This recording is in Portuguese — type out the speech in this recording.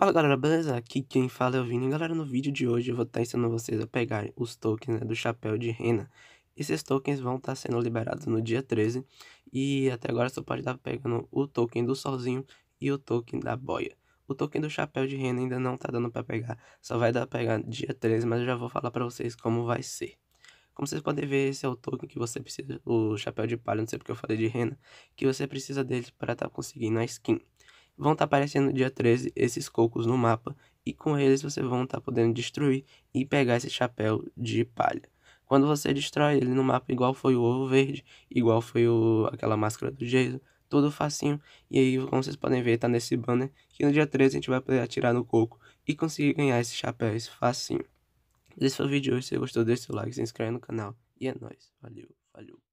Fala galera, beleza? Aqui quem fala é o Vini. Galera, no vídeo de hoje eu vou estar ensinando vocês a pegar os tokens né, do chapéu de rena. Esses tokens vão estar sendo liberados no dia 13 e até agora só pode estar pegando o token do solzinho e o token da boia. O token do chapéu de rena ainda não está dando para pegar, só vai dar para pegar dia 13, mas eu já vou falar para vocês como vai ser. Como vocês podem ver, esse é o token que você precisa, o chapéu de palha, não sei porque eu falei de rena, que você precisa dele para estar tá conseguindo a skin vão estar tá aparecendo no dia 13 esses cocos no mapa e com eles você vão estar tá podendo destruir e pegar esse chapéu de palha. Quando você destrói ele no mapa, igual foi o ovo verde, igual foi o, aquela máscara do Jason, tudo facinho. E aí, como vocês podem ver, tá nesse banner, que no dia 13 a gente vai poder atirar no coco e conseguir ganhar esses chapéus facinho. Esse foi o vídeo de hoje, se você gostou, deixa seu like, se inscreve no canal. E é nóis, valeu, valeu.